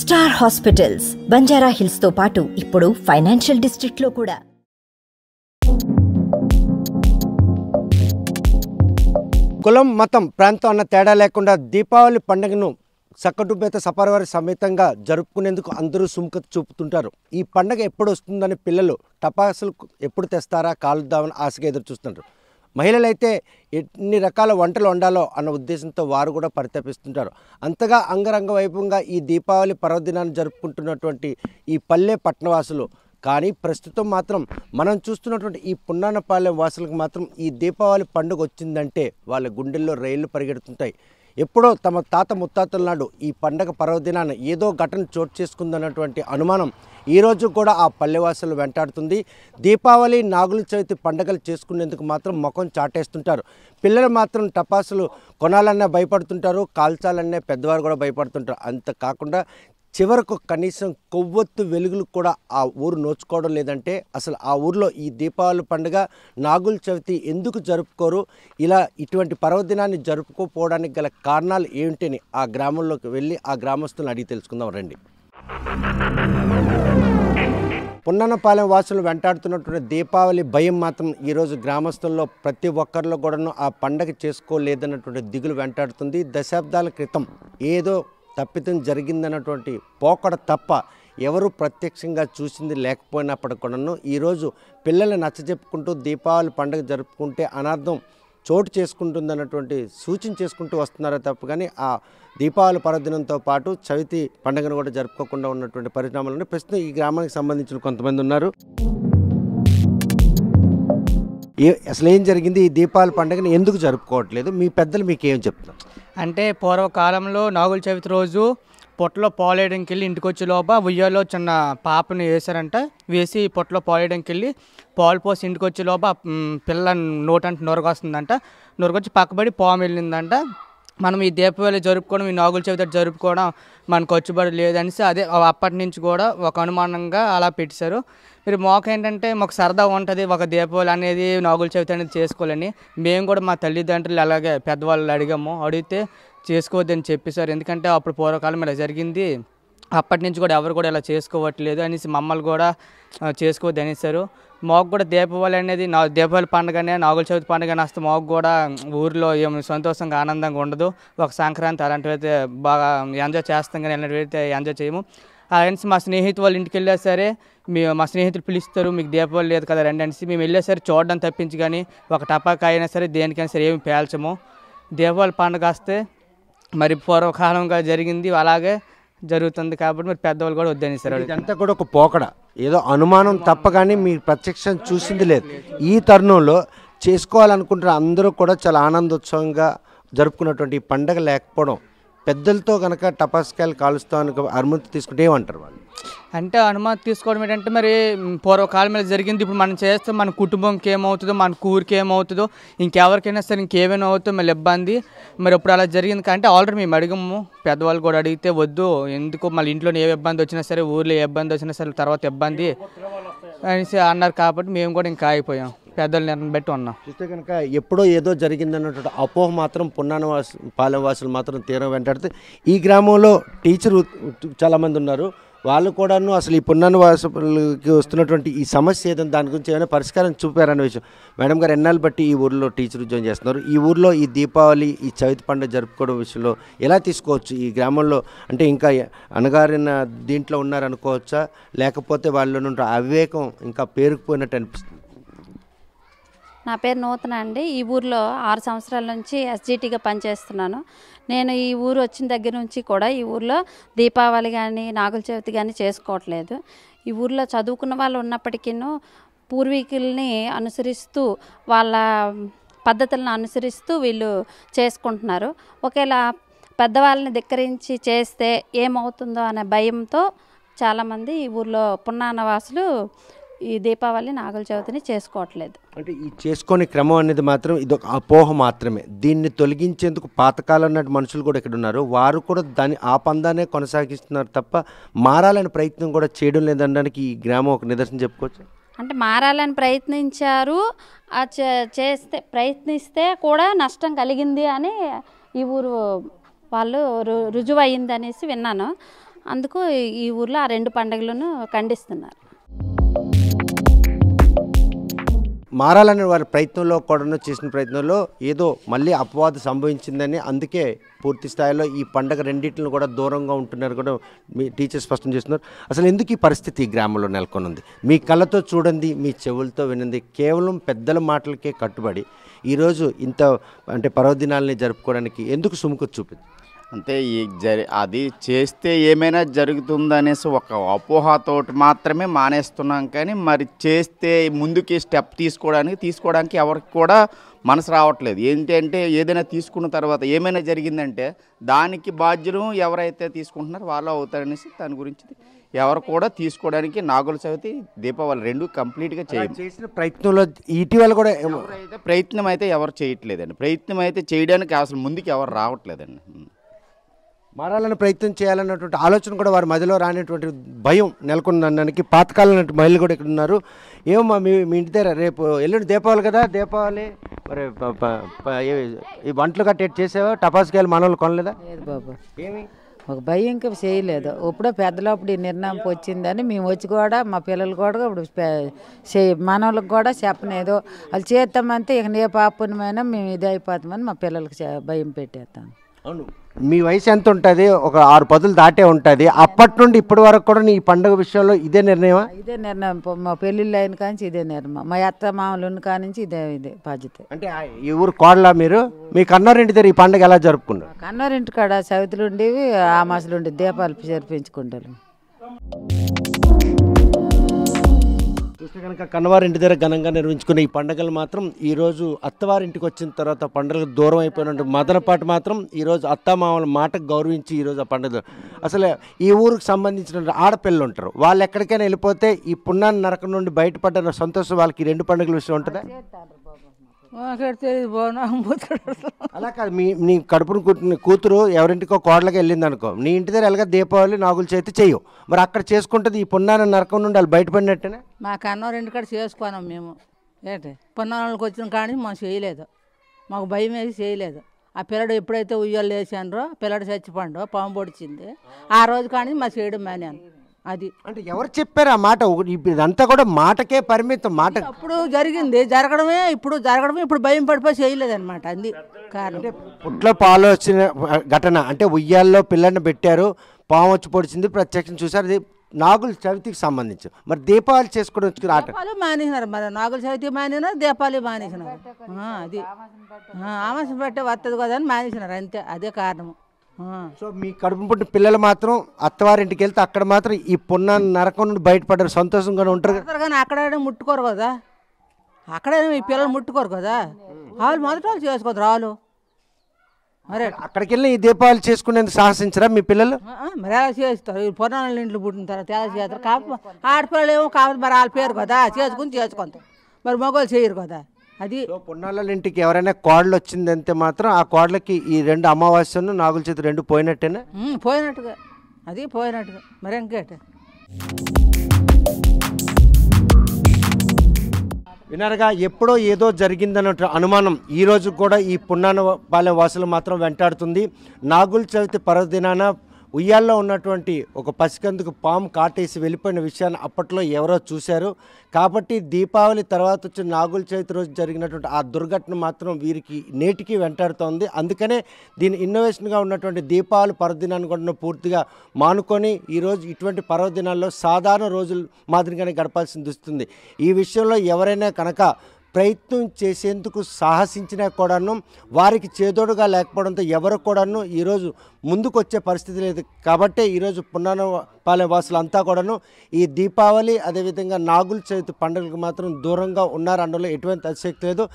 star hospitals Banjara హిల్స్తో పాటు ఇప్పుడు financial లో కూడా కులం మతం ప్రాంతం అన్న తేడా లేకుండా దీపావళి పండుగను సక్కటుపేత సపరివారి సమేతంగా జరుపుకునేందుకు అందరూ సుముఖత చూపుతుంటారు ఈ పండగ ఎప్పుడు వస్తుందని పిల్లలు టపాసులు ఎప్పుడు తెస్తారా కాలుద్దామని ఆశగా ఎదురు చూస్తుంటారు మహిళలైతే ఎన్ని రకాల వంటలు వండాలో అన్న ఉద్దేశంతో వారు కూడా పరితపిస్తుంటారు అంతగా అంగరంగ వైభవంగా ఈ దీపావళి పర్వదినాన్ని జరుపుకుంటున్నటువంటి ఈ పల్లె పట్టణవాసులు కానీ ప్రస్తుతం మాత్రం మనం చూస్తున్నటువంటి ఈ పున్నానపాలెం వాసులకు మాత్రం ఈ దీపావళి పండుగ వచ్చిందంటే వాళ్ళ గుండెల్లో రైళ్లు పరిగెడుతుంటాయి ఎప్పుడో తమ తాత ముత్తాతల నాడు ఈ పండగ పర్వదినాన ఏదో ఘటన చోటు చేసుకుందన్నటువంటి అనుమానం ఈరోజు కూడా ఆ పల్లెవాసులు వెంటాడుతుంది దీపావళి నాగుల చవితి పండగలు చేసుకునేందుకు మాత్రం ముఖం చాటేస్తుంటారు పిల్లలు మాత్రం టపాసులు కొనాలన్నా భయపడుతుంటారు కాల్చాలన్నా పెద్దవారు కూడా భయపడుతుంటారు అంతకాకుండా చివరకు కనీసం కొవ్వొత్తు వెలుగులు కూడా ఆ ఊరు నోచుకోవడం లేదంటే అసలు ఆ ఊర్లో ఈ దీపావళి పండుగ నాగుల చవితి ఎందుకు జరుపుకోరు ఇలా ఇటువంటి పర్వదినాన్ని జరుపుకోపోవడానికి గల కారణాలు ఏమిటని ఆ గ్రామంలోకి వెళ్ళి ఆ గ్రామస్తులను అడిగి తెలుసుకుందాం రండి పున్ననపాలెం వాసులు వెంటాడుతున్నటువంటి దీపావళి భయం మాత్రం ఈరోజు గ్రామస్తుల్లో ప్రతి ఒక్కరిలో కూడాను ఆ పండగ చేసుకోలేదన్నటువంటి దిగులు వెంటాడుతుంది దశాబ్దాల క్రితం ఏదో తప్పితం జరిగిందన్నటువంటి పోకడ తప్ప ఎవరు ప్రత్యక్షంగా చూసింది లేకపోయినప్పటి కూడాను ఈరోజు పిల్లలు నచ్చజెప్పుకుంటూ దీపావళి పండుగ జరుపుకుంటే అనార్థం చోటు చేసుకుంటుందన్నటువంటి సూచన చేసుకుంటూ వస్తున్నారే తప్ప కానీ ఆ దీపావళి పర్వదినంతో పాటు చవితి పండుగను కూడా జరుపుకోకుండా ఉన్నటువంటి పరిణామాలను ప్రస్తుతం ఈ గ్రామానికి సంబంధించిన కొంతమంది ఉన్నారు అసలు ఏం జరిగింది ఈ దీపాల పండుగను ఎందుకు జరుపుకోవట్లేదు మీ పెద్దలు మీకు ఏం చెప్తున్నారు అంటే పూర్వకాలంలో నాగుల చవితి రోజు పొట్టలో పాలేయడానికి వెళ్ళి ఇంటికి వచ్చే లోప ఉయ్యాలో చిన్న పాపని వేశారంట వేసి పొట్టలో పాలేయడానికి వెళ్ళి పాలు పోసి ఇంటికి వచ్చే లోప పిల్ల నోటంటే నొరగొస్తుందంట నొరగొచ్చి పక్కబడి పాము వెళ్ళిందంట మనం ఈ దీపావళి జరుపుకోవడం ఈ నాగుల చవితి జరుపుకోవడం మనకు వచ్చుబడి లేదనేసి అదే అప్పటి నుంచి కూడా ఒక అనుమానంగా అలా పెట్టారు మీరు మాకు ఏంటంటే మాకు సరదా ఉంటుంది ఒక దీపావళి అనేది నాగుల చవితి అనేది చేసుకోవాలని మేము కూడా మా తల్లిదండ్రులు అలాగే పెద్దవాళ్ళు అడిగాము అడిగితే చేసుకోవద్దని చెప్పేశారు ఎందుకంటే అప్పుడు పూర్వకాలం ఇలా జరిగింది అప్పటి నుంచి కూడా ఎవరు కూడా ఇలా చేసుకోవట్లేదు అనేసి మమ్మల్ని కూడా చేసుకోవద్దు అనేసారు మాకు కూడా దీపావళి అనేది నా దీపావళి పండుగనే నాగుల చవితి పండుగ నస్తే మాకు కూడా ఊరిలో ఏం సంతోషంగా ఆనందంగా ఉండదు ఒక సంక్రాంతి అలాంటివి అయితే బాగా ఎంజాయ్ చేస్తాం కానీ అలాంటివైతే ఎంజాయ్ చేయము అనేసి మా స్నేహితు వాళ్ళ ఇంటికి వెళ్ళా సరే మీ మా స్నేహితులు పిలుస్తారు మీకు దీపావళి లేదు కదా రండి అనేసి మేము వెళ్ళేసరి చూడడం తప్పించి కానీ ఒక టపాకా అయినా సరే దేనికైనా సరే ఏమి పేల్చము దీపావళి పండుగ వస్తే మరి పూర్వకాలంగా జరిగింది అలాగే జరుగుతుంది కాబట్టి మరి పెద్దవాళ్ళు కూడా వద్దనేసారు అంతా కూడా ఒక పోకడ ఏదో అనుమానం తప్ప కానీ మీరు ప్రత్యక్షం చూసింది లేదు ఈ తరుణంలో చేసుకోవాలనుకుంటున్న అందరూ కూడా చాలా ఆనందోత్సవంగా జరుపుకున్నటువంటి ఈ పండగ లేకపోవడం పెద్దలతో కనుక టపాస్కాయలు కాలుస్తాను అనుమతి తీసుకుంటే ఏమంటారు వాళ్ళు అంటే అనుమతి తీసుకోవడం ఏంటంటే మరి మీద జరిగింది ఇప్పుడు మనం చేస్తే మన కుటుంబంకి ఏమవుతుందో మన కూరికి ఏమవుతుందో ఇంకెవరికైనా సరే ఇంకేమైనా అవుతుందో మళ్ళీ ఇబ్బంది మరి ఇప్పుడు అలా జరిగింది కంటే ఆల్రెడీ మేము అడిగాము పెద్దవాళ్ళు కూడా అడిగితే వద్దు ఎందుకు మళ్ళీ ఇంట్లో ఏ ఇబ్బంది వచ్చినా సరే ఊర్లో ఏ ఇబ్బంది వచ్చినా సరే తర్వాత ఇబ్బంది అనేసి అన్నారు కాబట్టి మేము కూడా ఇంకా ఆగిపోయాం పెద్దలు నిర్ణయం బట్టి ఉన్నాం చూస్తే కనుక ఎప్పుడో ఏదో జరిగిందన్నటువంటి అపోహ మాత్రం పాలెం వాసులు మాత్రం తీరం వెంటాడితే ఈ గ్రామంలో టీచర్ చాలామంది ఉన్నారు వాళ్ళు కూడాను అసలు ఈ పునర్వాసులకి వస్తున్నటువంటి ఈ సమస్య ఏదైనా దాని గురించి ఏమైనా పరిష్కారం చూపారనే విషయం మేడం గారు ఎన్నాళ్ళు బట్టి ఈ ఊరిలో టీచర్ ఉద్యోగం చేస్తున్నారు ఈ ఊరిలో ఈ దీపావళి ఈ చవితి పండుగ జరుపుకోవడం విషయంలో ఎలా తీసుకోవచ్చు ఈ గ్రామంలో అంటే ఇంకా అనగారిన దీంట్లో ఉన్నారనుకోవచ్చా లేకపోతే వాళ్ళు ఉన్న అవివేకం ఇంకా పేరుకుపోయినట్టు అనిపిస్తుంది నా పేరు నూతన అండి ఈ ఊర్లో ఆరు సంవత్సరాల నుంచి ఎస్జిటిగా పనిచేస్తున్నాను నేను ఈ ఊరు వచ్చిన దగ్గర నుంచి కూడా ఈ ఊర్లో దీపావళి కానీ నాగుల చవితి కానీ చేసుకోవట్లేదు ఈ ఊర్లో చదువుకున్న వాళ్ళు ఉన్నప్పటికీ పూర్వీకుల్ని అనుసరిస్తూ వాళ్ళ పద్ధతులను అనుసరిస్తూ వీళ్ళు చేసుకుంటున్నారు ఒకేలా పెద్దవాళ్ళని ధిక్కరించి చేస్తే ఏమవుతుందో అనే భయంతో చాలామంది ఈ ఊర్లో పున్నానవాసులు ఈ దీపావళి నాగుల చవితిని చేసుకోవట్లేదు అంటే ఈ చేసుకునే క్రమం అనేది మాత్రం ఇది ఒక అపోహ మాత్రమే దీన్ని తొలగించేందుకు పాతకాలం నాటి మనుషులు కూడా ఇక్కడ ఉన్నారు వారు కూడా దాని ఆ పందాన్ని కొనసాగిస్తున్నారు తప్ప మారాలని ప్రయత్నం కూడా చేయడం లేదనడానికి ఈ గ్రామం ఒక నిదర్శనం చెప్పుకోవచ్చు అంటే మారాలని ప్రయత్నించారు చేస్తే ప్రయత్నిస్తే కూడా నష్టం కలిగింది అని ఈ ఊరు వాళ్ళు రు రుజువు అనేసి విన్నాను అందుకు ఈ ఊర్లో ఆ రెండు పండుగలను ఖండిస్తున్నారు మారాలని వారి ప్రయత్నంలో కూడా చేసిన ప్రయత్నంలో ఏదో మళ్ళీ అపవాదం సంభవించిందని అందుకే పూర్తి స్థాయిలో ఈ పండగ రెండింటిని కూడా దూరంగా ఉంటున్నారు కూడా మీ టీచర్ స్పష్టం చేస్తున్నారు అసలు ఎందుకు ఈ పరిస్థితి ఈ గ్రామంలో నెలకొనుంది మీ కళ్ళతో చూడండి మీ చెవులతో వినండి కేవలం పెద్దల మాటలకే కట్టుబడి ఈరోజు ఇంత అంటే పర్వదినాలని జరుపుకోవడానికి ఎందుకు సుముఖ చూపింది అంటే ఈ జరి అది చేస్తే ఏమైనా జరుగుతుందనేసి ఒక అపోహతోటి మాత్రమే మానేస్తున్నాం కానీ మరి చేస్తే ముందుకి స్టెప్ తీసుకోవడానికి తీసుకోవడానికి ఎవరికి కూడా మనసు రావట్లేదు ఏంటంటే ఏదైనా తీసుకున్న తర్వాత ఏమైనా జరిగిందంటే దానికి బాధ్యులు ఎవరైతే తీసుకుంటున్నారో వాళ్ళు అవుతారనేసి దాని గురించి ఎవరు కూడా తీసుకోవడానికి నాగుల చవితి దీపావళి రెండు కంప్లీట్గా చేయాలి చేసిన ప్రయత్నంలో ఇటీవల కూడా ప్రయత్నం అయితే ఎవరు చేయట్లేదండి ప్రయత్నం అయితే చేయడానికి అసలు ముందుకు ఎవరు రావట్లేదండి మారాలని ప్రయత్నం చేయాలన్నటువంటి ఆలోచన కూడా వారి మధ్యలో రానటువంటి భయం నెలకొందనడానికి పాతకాలం మహిళలు కూడా ఇక్కడ ఉన్నారు ఏమో మీ మీ ఇంటి దగ్గర రేపు ఎల్లుండి దీపావళి కదా దీపావళి మరి ఈ వంటలు గట్ట చేసేవా టపాసుకాయలు మనవాళ్ళు కొనలేదా ఏమి ఒక భయం ఇంకా చేయలేదు ఇప్పుడే పెద్దలప్పుడు ఈ నిర్ణయం వచ్చిందని మేము వచ్చి కూడా మా పిల్లలు కూడా ఇప్పుడు మనవాళ్ళకి కూడా చెప్పలేదు వాళ్ళు చేస్తామంటే ఇక నే పాపమైనా మేము ఇది అయిపోతామని మా పిల్లలకి భయం పెట్టేస్తాం అవును మీ వయసు ఎంత ఉంటుంది ఒక ఆరు పదులు దాటే ఉంటుంది అప్పటి నుండి ఇప్పటి వరకు కూడా నీ పండుగ విషయంలో ఇదే నిర్ణయం ఇదే నిర్ణయం మా పెళ్ళిళ్ళు అయిన కానించి ఇదే నిర్ణయం మా అత్త మామూలు కానించి ఇదే ఇదే బాధ్యత అంటే ఈ ఊరు కోడలా మీరు మీ కన్నారింటి దగ్గర ఈ పండుగ ఎలా జరుపుకున్నారు కన్నారింటి కాడ సవితులు ఉండేవి మాసలు ఉండేవి దీపాలు జరిపించుకుంటారు కనుక కన్నవారింటి దగ్గర ఘనంగా నిర్వహించుకునే ఈ పండుగలు మాత్రం ఈరోజు అత్తవారింటికి వచ్చిన తర్వాత పండుగలకు దూరం అయిపోయినట్టు మదనపాటు మాత్రం ఈరోజు అత్తమామల మాటకు గౌరవించి ఈరోజు ఆ పండుగ అసలు ఈ ఊరికి సంబంధించిన ఆడపిల్లలు ఉంటారు వాళ్ళు ఎక్కడికైనా వెళ్ళిపోతే ఈ పున్నాన్ని నరకం నుండి బయటపడ్డ సంతోషం వాళ్ళకి రెండు పండుగల విషయం ఉంటుంది అలా కాదు మీ నీ కడుపును కుట్టిన కూతురు ఎవరింటికో కోడలకి వెళ్ళింది అనుకో నీ ఇంటి దగ్గర ఎలాగ దీపావళి నాగుల చేతి చెయ్యు మరి అక్కడ చేసుకుంటుంది ఈ పున్నాన నరకం నుండి వాళ్ళు బయటపడినట్టునే మా రెండు ఇంటికాడ చేసుకున్నాం మేము ఏంటి పున్నాళ్ళకి వచ్చిన కానీ మాకు చేయలేదు మాకు భయం వేసి చేయలేదు ఆ పిల్లడు ఎప్పుడైతే ఉయ్యాలు వేసానో పిల్లడు చచ్చిపోండో పాము పొడిచింది ఆ రోజు కానీ మా చేయడం మానేను అది అంటే ఎవరు చెప్పారు ఆ మాట ఇదంతా కూడా మాటకే పరిమితం మాట అప్పుడు జరిగింది జరగడమే ఇప్పుడు జరగడమే ఇప్పుడు భయం పడిపోయి అనమాట అది కారణం పుట్ల పాలు వచ్చిన ఘటన అంటే ఉయ్యాల్లో పిల్లల్ని పెట్టారు పాము వచ్చి పొడిచింది ప్రత్యక్షం చూసారు అది నాగుల చవితికి సంబంధించి మరి దీపావళి చేసుకోవడం వచ్చి ఆట మానేసినారు మరి నాగుల చవితి మానేసిన దీపావళి మానేసినారు అది ఆమాసం పెట్టే వస్తుంది కదా అని మానేసినారు అంతే అదే కారణం సో మీ కడుపు పుట్టిన పిల్లలు మాత్రం అత్తవారింటికి వెళ్తే అక్కడ మాత్రం ఈ పున్న నరకం నుండి బయటపడ్డారు సంతోషంగా ఉంటారు కానీ అక్కడ ముట్టుకోరు కదా అక్కడ మీ పిల్లలు ముట్టుకోరు కదా వాళ్ళు మొదట వాళ్ళు చేసుకోదు రాళ్ళు మరి అక్కడికి వెళ్ళి ఈ దీపావళి చేసుకునేందుకు సాహసించరా మీ పిల్లలు మరి ఎలా చేస్తారు పొరాల ఇంట్లో పుట్టిన తర్వాత ఎలా చేస్తారు కాకపోతే ఆడపిల్లలు ఏమో కావాలి మరి వాళ్ళ పేరు కదా చేసుకుని చేసుకుంటారు మరి మగవాళ్ళు చేయరు కదా అది పొన్నాళ్ళ ఇంటికి ఎవరైనా కోడలు వచ్చిందంటే మాత్రం ఆ కోడలకి ఈ రెండు అమావాస్యను నాగుల చేతి రెండు పోయినట్టేనా పోయినట్టుగా అది పోయినట్టుగా మరి ఇంకేట వినరగా ఎప్పుడో ఏదో జరిగిందన్న అనుమానం ఈరోజు కూడా ఈ పున్నాన పాలెం వాసులు మాత్రం వెంటాడుతుంది నాగుల చవితి పర్వదినాన ఉయ్యాల్లో ఉన్నటువంటి ఒక పసికందుకు పాము కాటేసి వెళ్ళిపోయిన విషయాన్ని అప్పట్లో ఎవరో చూశారు కాబట్టి దీపావళి తర్వాత వచ్చిన నాగుల చవితి రోజు జరిగినటువంటి ఆ దుర్ఘటన మాత్రం వీరికి నేటికి వెంటాడుతోంది అందుకనే దీని ఇన్నోవేషన్గా ఉన్నటువంటి దీపావళి పర్వదినాన్ని కూడా పూర్తిగా మానుకొని ఈరోజు ఇటువంటి పర్వదినాల్లో సాధారణ రోజులు మాదిరిగానే గడపాల్సి దుస్తుంది ఈ విషయంలో ఎవరైనా కనుక ప్రయత్నం చేసేందుకు సాహసించినా కూడాను వారికి చేదోడుగా లేకపోవడంతో ఎవరు కూడాను ఈరోజు ముందుకొచ్చే పరిస్థితి లేదు కాబట్టే ఈరోజు పున్నానపాలెం వాసులంతా కూడాను ఈ దీపావళి అదేవిధంగా నాగుల చవితి పండుగలకు మాత్రం దూరంగా ఉన్నారనడంలో ఎటువంటి అతిశక్తి లేదు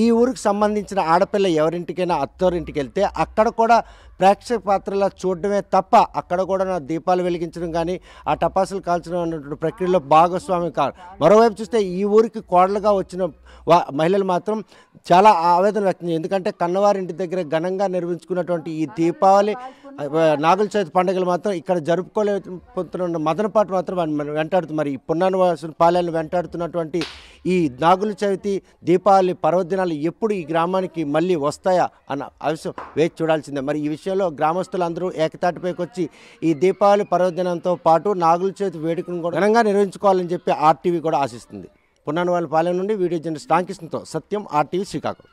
ఈ ఊరికి సంబంధించిన ఆడపిల్ల ఎవరింటికైనా అత్తోరింటికి వెళ్తే అక్కడ కూడా ప్రేక్షక పాత్రలా చూడడమే తప్ప అక్కడ కూడా నా దీపాలు వెలిగించడం కానీ ఆ టపాసులు కాల్చడం అనేటువంటి ప్రక్రియలో భాగస్వామి కాదు మరోవైపు చూస్తే ఈ ఊరికి కోడలుగా వచ్చిన మహిళలు మాత్రం చాలా ఆవేదన వ్యక్తం ఎందుకంటే కన్నవారింటి దగ్గర ఘనంగా నిర్మించుకున్నటువంటి ఈ దీపావళి నాగుల చవితి పండుగలు మాత్రం ఇక్కడ జరుపుకోలేకపోతున్న పాటు మాత్రం వెంటాడుతుంది మరి పున్నానివాసులు పాలెలను వెంటాడుతున్నటువంటి ఈ నాగుల చవితి దీపావళి పర్వదినాలు ఎప్పుడు ఈ గ్రామానికి మళ్ళీ వస్తాయా అన్న అవసరం వేచి చూడాల్సిందే మరి ఈ విషయంలో గ్రామస్తులందరూ ఏకతాటిపైకి వచ్చి ఈ దీపావళి పర్వదినంతో పాటు నాగుల చవితి వేడుకను కూడా ఘనంగా నిర్వహించుకోవాలని చెప్పి ఆర్టీవీ కూడా ఆశిస్తుంది పున్నానివాళ్ళ పాలెం నుండి వీడియో జనరల్ రామకృష్ణతో సత్యం ఆర్టీవీ శ్రీకాకుళం